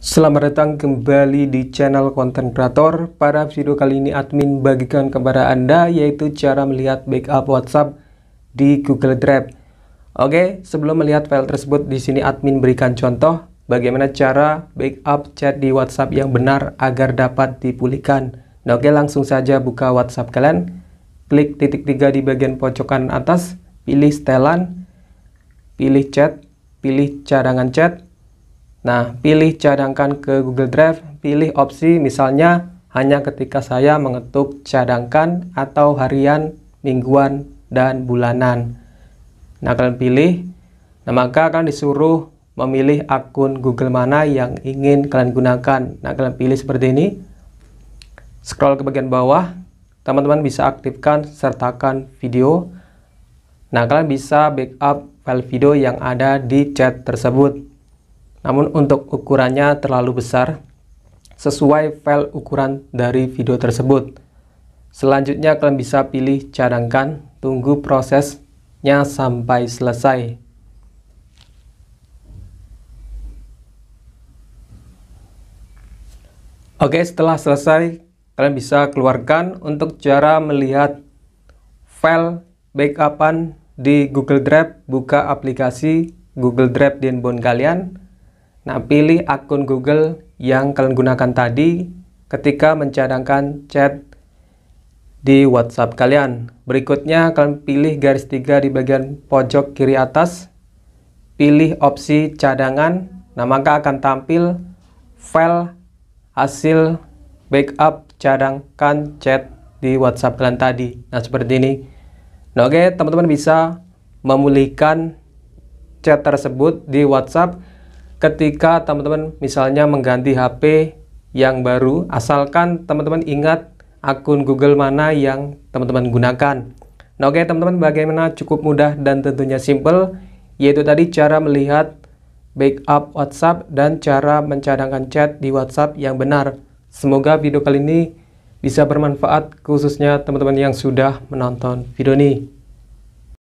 Selamat datang kembali di channel konten kreator. Pada video kali ini admin bagikan kepada Anda yaitu cara melihat backup WhatsApp di Google Drive. Oke, sebelum melihat file tersebut di sini admin berikan contoh bagaimana cara backup chat di WhatsApp yang benar agar dapat dipulihkan. Nah, oke langsung saja buka WhatsApp kalian. Klik titik tiga di bagian pojok kanan atas, pilih setelan, pilih chat, pilih cadangan chat, Nah, pilih cadangkan ke Google Drive, pilih opsi misalnya hanya ketika saya mengetuk cadangkan atau harian, mingguan, dan bulanan. Nah, kalian pilih. Nah, maka akan disuruh memilih akun Google mana yang ingin kalian gunakan. Nah, kalian pilih seperti ini. Scroll ke bagian bawah, teman-teman bisa aktifkan sertakan video. Nah, kalian bisa backup file video yang ada di chat tersebut. Namun untuk ukurannya terlalu besar sesuai file ukuran dari video tersebut. Selanjutnya kalian bisa pilih cadangkan, tunggu prosesnya sampai selesai. Oke, setelah selesai, kalian bisa keluarkan untuk cara melihat file backupan di Google Drive, buka aplikasi Google Drive di handphone kalian. Nah, pilih akun Google yang kalian gunakan tadi ketika mencadangkan chat di WhatsApp kalian. Berikutnya, kalian pilih garis tiga di bagian pojok kiri atas. Pilih opsi cadangan. Nah, maka akan tampil file hasil backup cadangkan chat di WhatsApp kalian tadi. Nah, seperti ini. Nah, oke, teman-teman bisa memulihkan chat tersebut di WhatsApp ketika teman-teman misalnya mengganti HP yang baru, asalkan teman-teman ingat akun Google mana yang teman-teman gunakan. Nah, oke okay, teman-teman, bagaimana cukup mudah dan tentunya simple, yaitu tadi cara melihat backup WhatsApp dan cara mencadangkan chat di WhatsApp yang benar. Semoga video kali ini bisa bermanfaat khususnya teman-teman yang sudah menonton video ini.